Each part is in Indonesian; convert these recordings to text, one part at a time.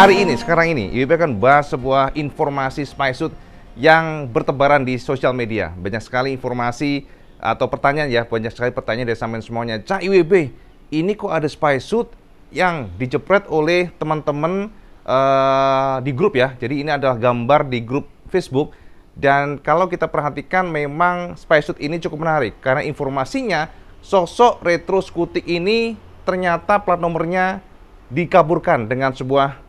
Hari ini, sekarang ini, IWP akan bahas sebuah informasi spy suit yang bertebaran di sosial media. Banyak sekali informasi atau pertanyaan ya, banyak sekali pertanyaan dari sampean semuanya. Cak IWB, ini kok ada spy suit yang dijepret oleh teman-teman uh, di grup ya. Jadi ini adalah gambar di grup Facebook dan kalau kita perhatikan memang spy suit ini cukup menarik karena informasinya sosok retro skutik ini ternyata plat nomornya dikaburkan dengan sebuah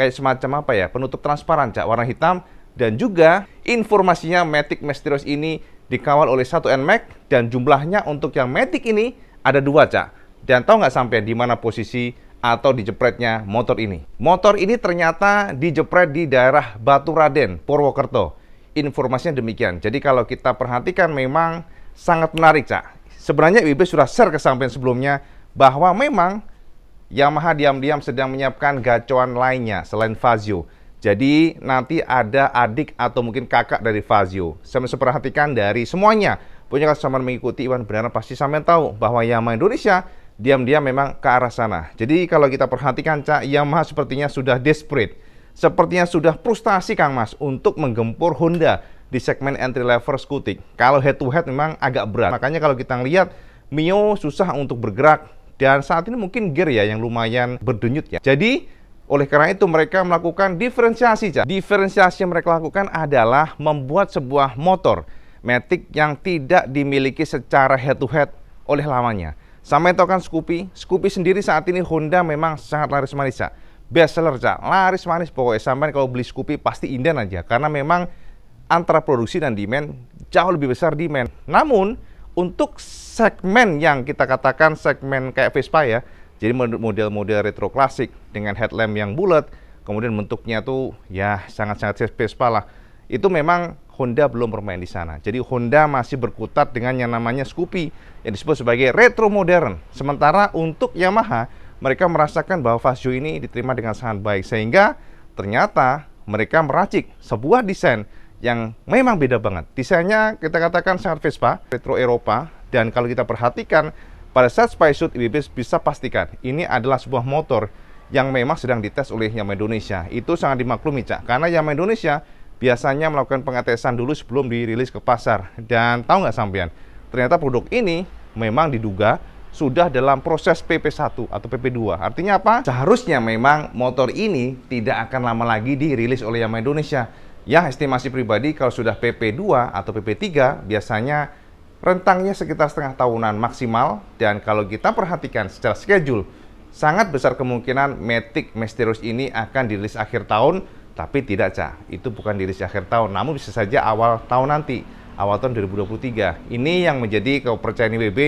kayak semacam apa ya penutup transparan cak warna hitam dan juga informasinya Matic Mysterious ini dikawal oleh satu nmax dan jumlahnya untuk yang Matic ini ada dua cak dan tahu nggak sampai di mana posisi atau dijepretnya motor ini motor ini ternyata dijepret di daerah Batu Raden Purwokerto informasinya demikian jadi kalau kita perhatikan memang sangat menarik cak sebenarnya IBB sudah share ke samping sebelumnya bahwa memang Yamaha diam-diam sedang menyiapkan gacoan lainnya selain Fazio. Jadi nanti ada adik atau mungkin kakak dari Fazio. Saya perhatikan dari semuanya. Punya customer mengikuti Iwan benar pasti sampai tahu bahwa Yamaha Indonesia diam-diam memang ke arah sana. Jadi kalau kita perhatikan Cak, Yamaha sepertinya sudah desperate. Sepertinya sudah frustasi Kang Mas untuk menggempur Honda di segmen entry level skutik. Kalau head to head memang agak berat. Makanya kalau kita lihat Mio susah untuk bergerak dan saat ini mungkin gear ya yang lumayan berdenyut ya. Jadi oleh karena itu mereka melakukan diferensiasi. Ya. Diferensiasi yang mereka lakukan adalah membuat sebuah motor Matic yang tidak dimiliki secara head to head oleh lamanya. Sama itu kan Scoopy. Scoopy sendiri saat ini Honda memang sangat laris manis ya. Best seller ya. Laris manis pokoknya sampai kalau beli Scoopy pasti inden aja karena memang antara produksi dan demand jauh lebih besar demand. Namun untuk segmen yang kita katakan segmen kayak Vespa ya, jadi model-model retro klasik dengan headlamp yang bulat, kemudian bentuknya tuh ya sangat-sangat Vespa lah. Itu memang Honda belum bermain di sana. Jadi Honda masih berkutat dengan yang namanya Scoopy yang disebut sebagai retro modern. Sementara untuk Yamaha, mereka merasakan bahwa Fazio ini diterima dengan sangat baik sehingga ternyata mereka meracik sebuah desain yang memang beda banget. Desainnya kita katakan sangat Vespa, retro Eropa, dan kalau kita perhatikan pada saat suit, IBB bisa pastikan ini adalah sebuah motor yang memang sedang dites oleh Yamaha Indonesia. Itu sangat dimaklumi, Cak. Karena Yamaha Indonesia biasanya melakukan pengetesan dulu sebelum dirilis ke pasar. Dan tahu nggak sampean, ternyata produk ini memang diduga sudah dalam proses PP1 atau PP2. Artinya apa? Seharusnya memang motor ini tidak akan lama lagi dirilis oleh Yamaha Indonesia. Ya, estimasi pribadi kalau sudah PP2 atau PP3 biasanya rentangnya sekitar setengah tahunan maksimal dan kalau kita perhatikan secara schedule sangat besar kemungkinan Matic Mysterious ini akan dirilis akhir tahun tapi tidak cah itu bukan dirilis akhir tahun namun bisa saja awal tahun nanti awal tahun 2023 ini yang menjadi kepercayaan IWB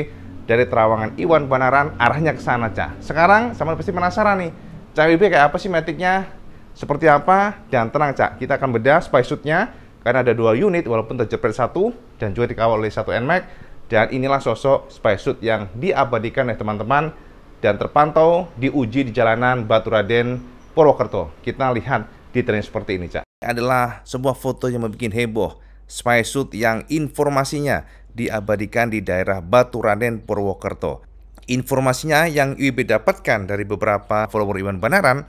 dari terawangan Iwan Banaran arahnya ke sana cah sekarang sama pasti penasaran nih cah IWB kayak apa sih Maticnya seperti apa? Dan tenang Cak, kita akan bedah suitnya karena ada dua unit walaupun terjepret satu dan juga dikawal oleh satu NMAX dan inilah sosok suit yang diabadikan oleh teman-teman dan terpantau diuji di jalanan Baturaden, Purwokerto. Kita lihat di tren seperti ini Cak. Ini Adalah sebuah foto yang membuat heboh. suit yang informasinya diabadikan di daerah Baturaden, Purwokerto. Informasinya yang IWB dapatkan dari beberapa follower Iwan Banaran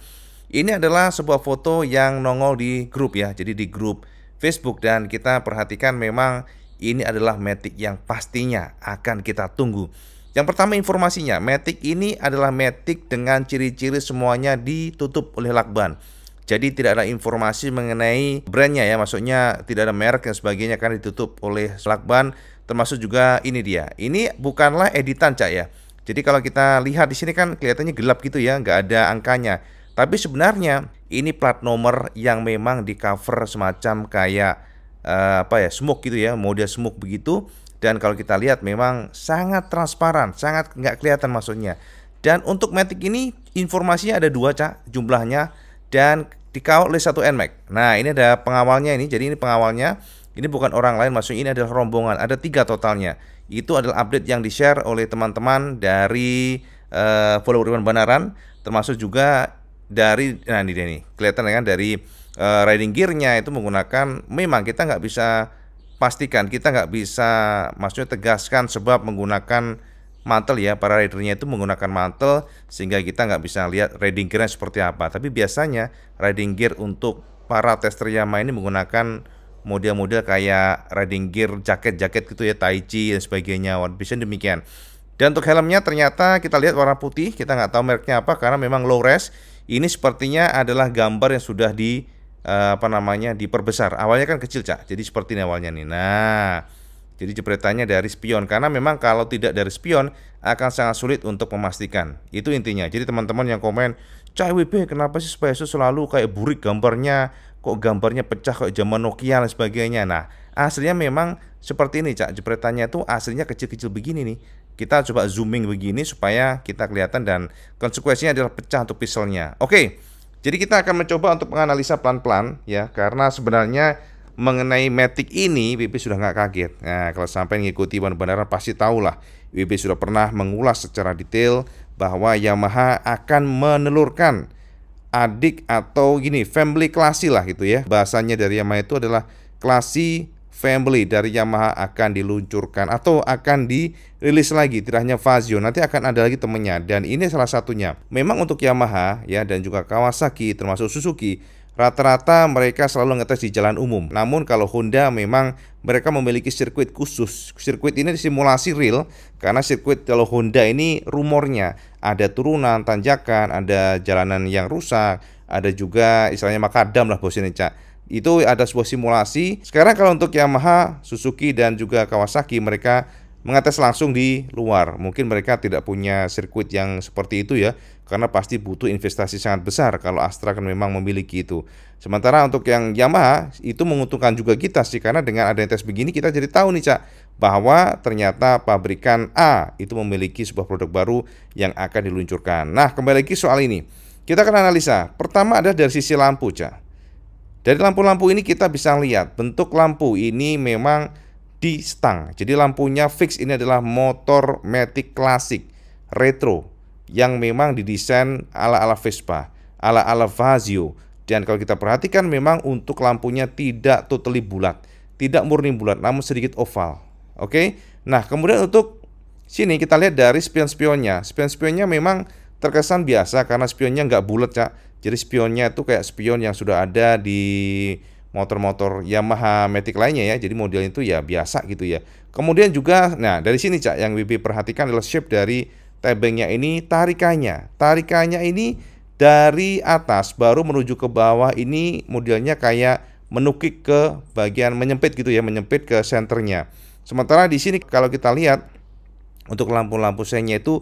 ini adalah sebuah foto yang nongol di grup ya, jadi di grup Facebook dan kita perhatikan memang ini adalah Matic yang pastinya akan kita tunggu. Yang pertama informasinya, Matic ini adalah Matic dengan ciri-ciri semuanya ditutup oleh lakban. Jadi tidak ada informasi mengenai brandnya ya, maksudnya tidak ada merek dan sebagainya karena ditutup oleh lakban. Termasuk juga ini dia. Ini bukanlah editan cak ya. Jadi kalau kita lihat di sini kan kelihatannya gelap gitu ya, nggak ada angkanya. Tapi sebenarnya ini plat nomor yang memang di cover semacam kayak uh, apa ya smoke gitu ya model smoke begitu dan kalau kita lihat memang sangat transparan sangat nggak kelihatan maksudnya dan untuk Matic ini informasinya ada dua cak jumlahnya dan dikawal oleh satu NMAX nah ini ada pengawalnya ini jadi ini pengawalnya ini bukan orang lain maksudnya ini adalah rombongan ada tiga totalnya itu adalah update yang di share oleh teman-teman dari uh, follower Iwan Banaran termasuk juga dari nah ini nih kelihatan kan dari uh, riding gearnya itu menggunakan memang kita nggak bisa pastikan kita nggak bisa maksudnya tegaskan sebab menggunakan mantel ya para ridernya itu menggunakan mantel sehingga kita nggak bisa lihat riding gearnya seperti apa tapi biasanya riding gear untuk para tester Yamaha ini menggunakan model-model kayak riding gear jaket-jaket gitu ya Taiji dan sebagainya One Piece demikian dan untuk helmnya ternyata kita lihat warna putih kita nggak tahu mereknya apa karena memang low res ini sepertinya adalah gambar yang sudah di eh, apa namanya diperbesar. Awalnya kan kecil cak, jadi seperti ini awalnya nih. Nah, jadi jepretannya dari spion karena memang kalau tidak dari spion akan sangat sulit untuk memastikan. Itu intinya. Jadi teman-teman yang komen, "Cak WP, kenapa sih Spacesu selalu kayak burik gambarnya? Kok gambarnya pecah kayak zaman Nokia dan sebagainya?" Nah, aslinya memang seperti ini, Cak. Jepretannya tuh aslinya kecil-kecil begini nih. Kita coba zooming begini supaya kita kelihatan dan konsekuensinya adalah pecah untuk pixelnya. Oke, jadi kita akan mencoba untuk menganalisa pelan-pelan ya, karena sebenarnya mengenai Matic ini Bibi sudah nggak kaget. Nah, kalau sampai mengikuti benar-benar pasti lah. Bibi sudah pernah mengulas secara detail bahwa Yamaha akan menelurkan adik atau gini family klasi lah gitu ya. Bahasanya dari Yamaha itu adalah klasi Family dari Yamaha akan diluncurkan atau akan dirilis lagi tidak hanya Fazio nanti akan ada lagi temennya dan ini salah satunya memang untuk Yamaha ya dan juga Kawasaki termasuk Suzuki Rata-rata mereka selalu ngetes di jalan umum. Namun kalau Honda memang mereka memiliki sirkuit khusus. Sirkuit ini disimulasi real karena sirkuit kalau Honda ini rumornya ada turunan, tanjakan, ada jalanan yang rusak, ada juga istilahnya makadam lah bos ini, Cak. Itu ada sebuah simulasi. Sekarang kalau untuk Yamaha, Suzuki dan juga Kawasaki mereka mengetes langsung di luar. Mungkin mereka tidak punya sirkuit yang seperti itu ya, karena pasti butuh investasi sangat besar kalau Astra kan memang memiliki itu. Sementara untuk yang Yamaha itu menguntungkan juga kita sih karena dengan adanya tes begini kita jadi tahu nih Cak bahwa ternyata pabrikan A itu memiliki sebuah produk baru yang akan diluncurkan. Nah, kembali lagi soal ini. Kita akan analisa. Pertama ada dari sisi lampu, Cak. Dari lampu-lampu ini kita bisa lihat bentuk lampu ini memang di stang. Jadi lampunya fix ini adalah motor Matic klasik retro yang memang didesain ala-ala Vespa, ala-ala Vazio. Dan kalau kita perhatikan memang untuk lampunya tidak totally bulat, tidak murni bulat namun sedikit oval. Oke. Nah, kemudian untuk sini kita lihat dari spion-spionnya. Spion-spionnya memang terkesan biasa karena spionnya nggak bulat cak jadi spionnya itu kayak spion yang sudah ada di motor-motor Yamaha Matic lainnya ya jadi modelnya itu ya biasa gitu ya kemudian juga nah dari sini cak yang Bibi perhatikan adalah shape dari tebengnya ini tarikannya tarikannya ini dari atas baru menuju ke bawah ini modelnya kayak menukik ke bagian menyempit gitu ya menyempit ke senternya sementara di sini kalau kita lihat untuk lampu-lampu senya itu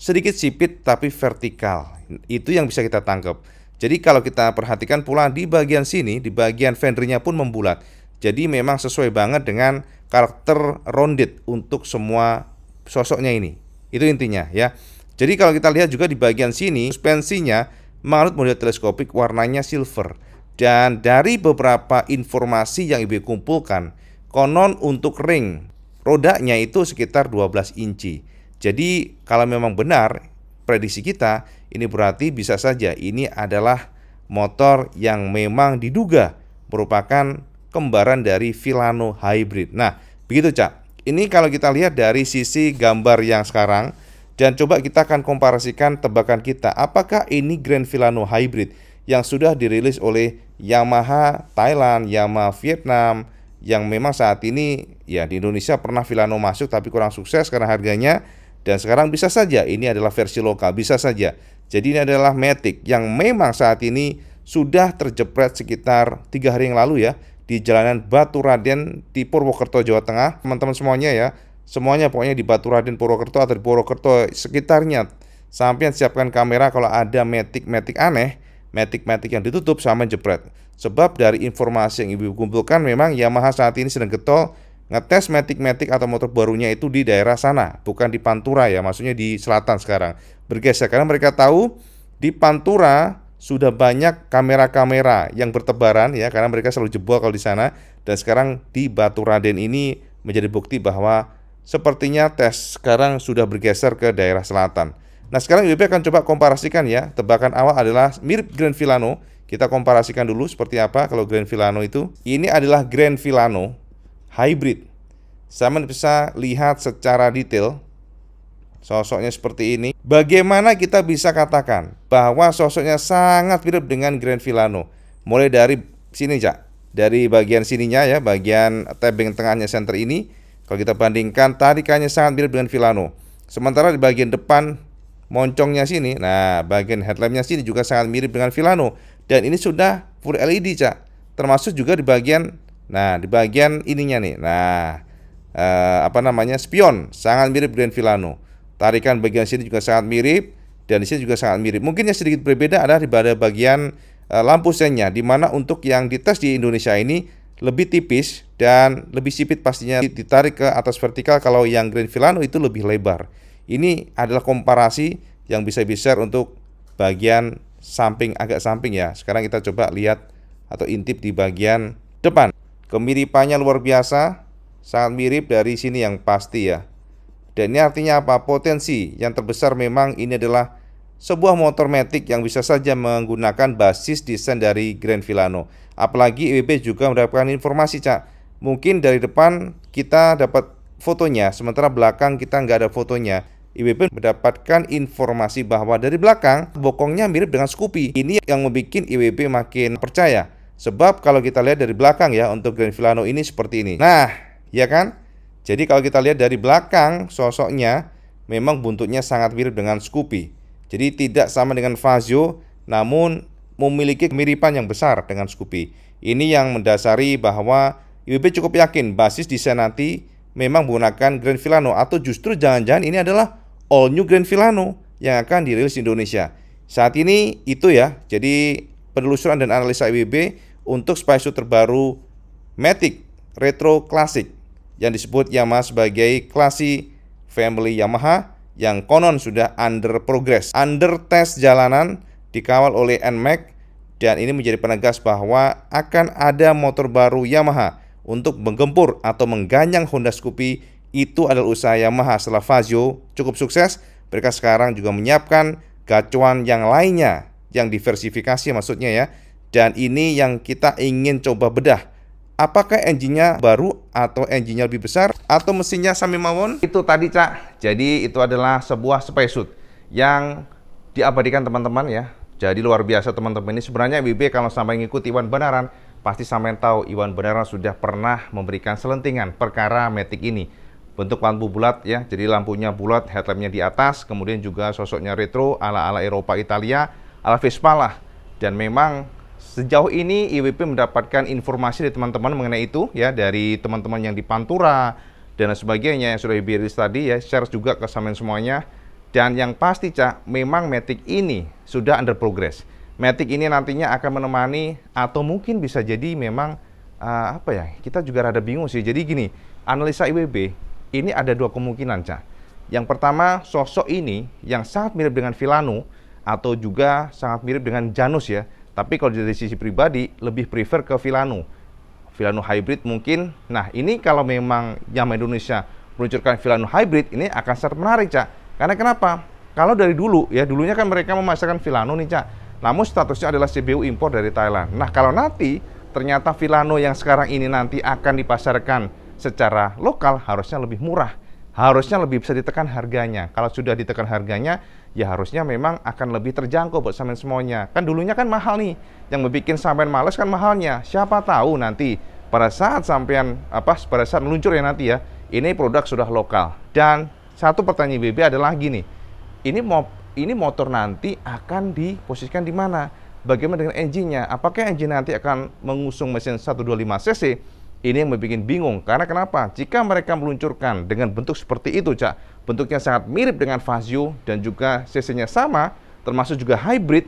sedikit sipit tapi vertikal. Itu yang bisa kita tangkap. Jadi kalau kita perhatikan pula di bagian sini, di bagian fendernya pun membulat. Jadi memang sesuai banget dengan karakter rounded untuk semua sosoknya ini. Itu intinya ya. Jadi kalau kita lihat juga di bagian sini, suspensinya mengalut model teleskopik warnanya silver. Dan dari beberapa informasi yang Ibu kumpulkan, konon untuk ring rodanya itu sekitar 12 inci. Jadi kalau memang benar prediksi kita, ini berarti bisa saja ini adalah motor yang memang diduga merupakan kembaran dari filano Hybrid. Nah, begitu Cak. Ini kalau kita lihat dari sisi gambar yang sekarang dan coba kita akan komparasikan tebakan kita apakah ini Grand filano Hybrid yang sudah dirilis oleh Yamaha Thailand, Yamaha Vietnam yang memang saat ini ya di Indonesia pernah filano masuk tapi kurang sukses karena harganya dan sekarang bisa saja ini adalah versi lokal, bisa saja. Jadi ini adalah Matic yang memang saat ini sudah terjepret sekitar tiga hari yang lalu ya di jalanan Batu Raden di Purwokerto Jawa Tengah. Teman-teman semuanya ya, semuanya pokoknya di Batu Raden Purwokerto atau di Purwokerto sekitarnya. Sampai siapkan kamera kalau ada Matic-Matic aneh, Matic-Matic yang ditutup sama jepret. Sebab dari informasi yang ibu kumpulkan memang Yamaha saat ini sedang getol ngetes metik-metik atau motor barunya itu di daerah sana, bukan di Pantura ya, maksudnya di selatan sekarang. Bergeser karena mereka tahu di Pantura sudah banyak kamera-kamera yang bertebaran ya karena mereka selalu jebol kalau di sana dan sekarang di Batu Raden ini menjadi bukti bahwa sepertinya tes sekarang sudah bergeser ke daerah selatan. Nah, sekarang IBP akan coba komparasikan ya. Tebakan awal adalah mirip Grand Villano. Kita komparasikan dulu seperti apa kalau Grand Villano itu. Ini adalah Grand Villano hybrid. Saya bisa lihat secara detail sosoknya seperti ini. Bagaimana kita bisa katakan bahwa sosoknya sangat mirip dengan Grand Villano? Mulai dari sini, Cak. Dari bagian sininya ya, bagian tebing tengahnya center ini. Kalau kita bandingkan, tarikannya sangat mirip dengan Villano. Sementara di bagian depan moncongnya sini, nah bagian headlampnya sini juga sangat mirip dengan Villano. Dan ini sudah full LED, Cak. Termasuk juga di bagian Nah, di bagian ininya nih. Nah, eh, apa namanya? Spion sangat mirip Grand Villano. Tarikan bagian sini juga sangat mirip dan di sini juga sangat mirip. Mungkin yang sedikit berbeda adalah di bagian eh, lampu senya. di mana untuk yang dites di Indonesia ini lebih tipis dan lebih sipit pastinya ditarik ke atas vertikal kalau yang Grand Villano itu lebih lebar. Ini adalah komparasi yang bisa di-share untuk bagian samping agak samping ya. Sekarang kita coba lihat atau intip di bagian depan. Kemiripannya luar biasa, sangat mirip dari sini yang pasti ya. Dan ini artinya apa? Potensi yang terbesar memang ini adalah sebuah motor Matic yang bisa saja menggunakan basis desain dari Grand Villano. Apalagi IWB e juga mendapatkan informasi, Cak. Mungkin dari depan kita dapat fotonya, sementara belakang kita nggak ada fotonya. IWB e mendapatkan informasi bahwa dari belakang bokongnya mirip dengan Scoopy. Ini yang membuat IWB e makin percaya Sebab kalau kita lihat dari belakang ya untuk Grand Villano ini seperti ini. Nah, ya kan? Jadi kalau kita lihat dari belakang sosoknya memang buntutnya sangat mirip dengan Scoopy. Jadi tidak sama dengan Fazio namun memiliki kemiripan yang besar dengan Scoopy. Ini yang mendasari bahwa IBB e cukup yakin basis desain nanti memang menggunakan Grand Villano atau justru jangan-jangan ini adalah all new Grand Villano yang akan dirilis di Indonesia. Saat ini itu ya. Jadi penelusuran dan analisa IWB untuk spacesuit terbaru Matic Retro Classic yang disebut Yamaha sebagai klasi Family Yamaha yang konon sudah under progress, under test jalanan dikawal oleh NMAX dan ini menjadi penegas bahwa akan ada motor baru Yamaha untuk menggempur atau mengganyang Honda Scoopy itu adalah usaha Yamaha setelah Fazio cukup sukses mereka sekarang juga menyiapkan gacuan yang lainnya yang diversifikasi maksudnya ya. Dan ini yang kita ingin coba bedah. Apakah engine-nya baru atau engine-nya lebih besar atau mesinnya sami mawon? Itu tadi, Cak. Jadi itu adalah sebuah suit yang diabadikan teman-teman ya. Jadi luar biasa teman-teman ini sebenarnya bb kalau sampai ngikut Iwan Benaran pasti sampai tahu Iwan Benaran sudah pernah memberikan selentingan perkara Matic ini. Bentuk lampu bulat ya, jadi lampunya bulat, headlampnya di atas, kemudian juga sosoknya retro ala-ala Eropa Italia Alvis Malah. Dan memang sejauh ini IWP mendapatkan informasi dari teman-teman mengenai itu ya dari teman-teman yang di Pantura dan sebagainya yang sudah dibiris tadi ya share juga ke samen semuanya dan yang pasti Cak memang Matic ini sudah under progress Matic ini nantinya akan menemani atau mungkin bisa jadi memang uh, apa ya kita juga rada bingung sih jadi gini analisa IWB ini ada dua kemungkinan Cak yang pertama sosok ini yang sangat mirip dengan Vilano atau juga sangat mirip dengan Janus ya. Tapi kalau dari sisi pribadi lebih prefer ke Vilano. Vilano hybrid mungkin. Nah, ini kalau memang Yamaha Indonesia meluncurkan Vilano hybrid ini akan sangat menarik, Cak. Karena kenapa? Kalau dari dulu ya, dulunya kan mereka memasarkan Vilano nih, Cak. Namun statusnya adalah CBU impor dari Thailand. Nah, kalau nanti ternyata Vilano yang sekarang ini nanti akan dipasarkan secara lokal harusnya lebih murah. Harusnya lebih bisa ditekan harganya. Kalau sudah ditekan harganya, ya harusnya memang akan lebih terjangkau buat sampean semuanya. Kan dulunya kan mahal nih, yang membuat sampean males kan mahalnya. Siapa tahu nanti pada saat sampean apa pada saat meluncur ya nanti ya, ini produk sudah lokal. Dan satu pertanyaan BB adalah gini, Ini mau ini motor nanti akan diposisikan di mana? Bagaimana dengan engine-nya? Apakah engine nanti akan mengusung mesin 125 cc ini yang membuat bingung. Karena kenapa? Jika mereka meluncurkan dengan bentuk seperti itu, Cak, bentuknya sangat mirip dengan Fazio dan juga CC-nya sama, termasuk juga hybrid,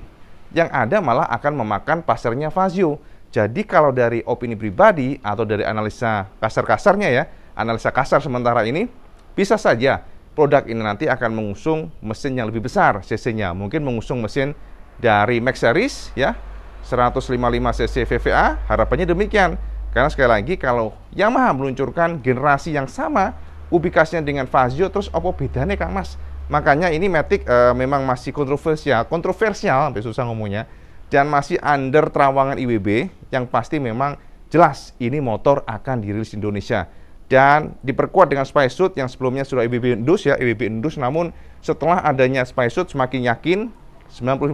yang ada malah akan memakan pasarnya Fazio. Jadi kalau dari opini pribadi atau dari analisa kasar-kasarnya ya, analisa kasar sementara ini, bisa saja produk ini nanti akan mengusung mesin yang lebih besar CC-nya. Mungkin mengusung mesin dari Max Series ya, 155 cc VVA, harapannya demikian. Karena sekali lagi kalau Yamaha meluncurkan generasi yang sama ubikasinya dengan Fazio terus apa bedanya Kang Mas? Makanya ini Matic e, memang masih kontroversial, kontroversial sampai susah ngomongnya dan masih under terawangan IWB yang pasti memang jelas ini motor akan dirilis di Indonesia dan diperkuat dengan spy suit yang sebelumnya sudah IWB Indus ya IWB Indus. namun setelah adanya spy suit semakin yakin 95%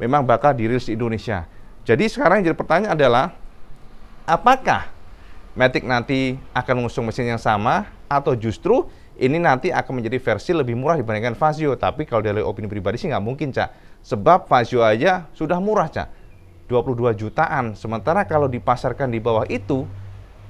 memang bakal dirilis di Indonesia jadi sekarang yang jadi pertanyaan adalah apakah Matic nanti akan mengusung mesin yang sama atau justru ini nanti akan menjadi versi lebih murah dibandingkan Fazio. Tapi kalau dari opini pribadi sih nggak mungkin, Cak. Sebab Fazio aja sudah murah, Cak. 22 jutaan. Sementara kalau dipasarkan di bawah itu,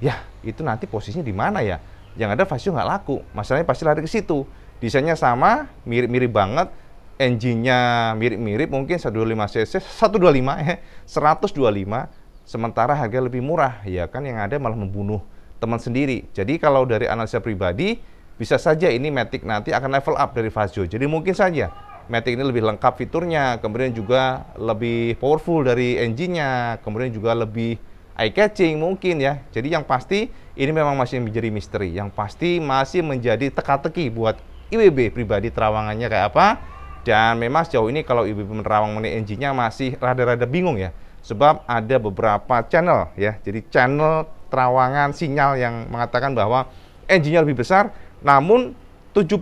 ya itu nanti posisinya di mana ya? Yang ada Fazio nggak laku. Masalahnya pasti lari ke situ. Desainnya sama, mirip-mirip banget. Engine-nya mirip-mirip, mungkin 125 cc, 125 ya, 125 sementara harga lebih murah ya kan yang ada malah membunuh teman sendiri jadi kalau dari analisa pribadi bisa saja ini Matic nanti akan level up dari Fazio jadi mungkin saja Matic ini lebih lengkap fiturnya kemudian juga lebih powerful dari engine-nya kemudian juga lebih eye catching mungkin ya jadi yang pasti ini memang masih menjadi misteri yang pasti masih menjadi teka-teki buat IWB pribadi terawangannya kayak apa dan memang sejauh ini kalau IWB menerawang mengenai engine-nya masih rada-rada bingung ya sebab ada beberapa channel ya. Jadi channel terawangan sinyal yang mengatakan bahwa engine-nya lebih besar, namun 75%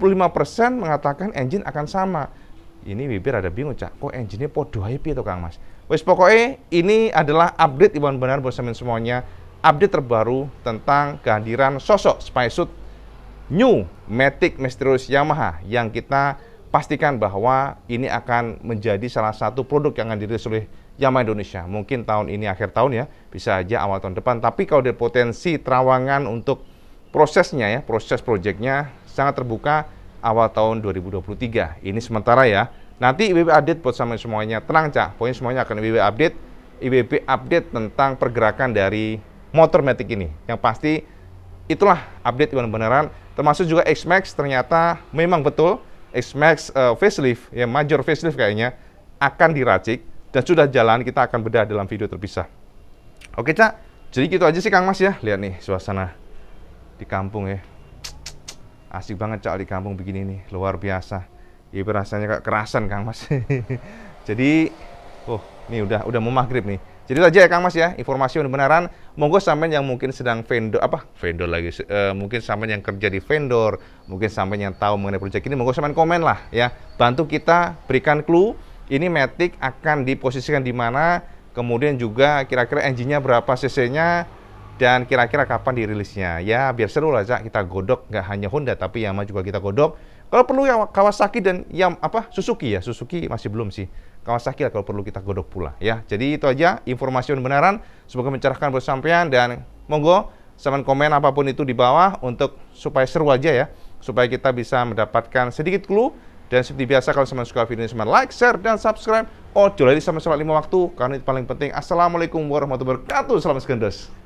mengatakan engine akan sama. Ini bibir ada bingung, Cak. Kok engine-nya podo IP itu Kang Mas? Wes pokoknya ini adalah update Iwan Benar buat semuanya. Update terbaru tentang kehadiran sosok Spysuit New Matic Mysterious Yamaha yang kita pastikan bahwa ini akan menjadi salah satu produk yang akan dirilis oleh Yamaha Indonesia. Mungkin tahun ini akhir tahun ya, bisa aja awal tahun depan. Tapi kalau dari potensi terawangan untuk prosesnya ya, proses proyeknya sangat terbuka awal tahun 2023. Ini sementara ya. Nanti IBB update buat sama semuanya. Tenang, Cak. Pokoknya semuanya akan IBB update. IBB update tentang pergerakan dari motor Matic ini. Yang pasti itulah update benar beneran. Termasuk juga X-Max ternyata memang betul X-Max uh, facelift, ya major facelift kayaknya akan diracik dan sudah jalan kita akan bedah dalam video terpisah. Oke Cak, jadi gitu aja sih Kang Mas ya. Lihat nih suasana di kampung ya. Asik banget Cak di kampung begini nih, luar biasa. Ini iya, rasanya kayak kerasan Kang Mas. jadi, oh ini udah udah mau maghrib nih. Jadi itu aja ya Kang Mas ya, informasi yang benaran. Monggo sampean yang mungkin sedang vendor apa? Vendor lagi uh, mungkin sampean yang kerja di vendor, mungkin sampean yang tahu mengenai proyek ini monggo sampean komen lah ya. Bantu kita berikan clue ini Matic akan diposisikan di mana, kemudian juga kira-kira engine-nya berapa cc-nya dan kira-kira kapan dirilisnya. Ya, biar seru lah, Zak. Kita godok nggak hanya Honda tapi Yamaha juga kita godok. Kalau perlu ya Kawasaki dan yang apa Suzuki ya, Suzuki masih belum sih. Kawasaki lah kalau perlu kita godok pula ya. Jadi itu aja informasi benaran, semoga mencerahkan buat sampean dan monggo saman komen apapun itu di bawah untuk supaya seru aja ya, supaya kita bisa mendapatkan sedikit clue dan seperti biasa kalau teman suka video ini teman like, share, dan subscribe. Oh, lagi sama sholat lima waktu karena itu paling penting. Assalamualaikum warahmatullahi wabarakatuh. Salam segendos.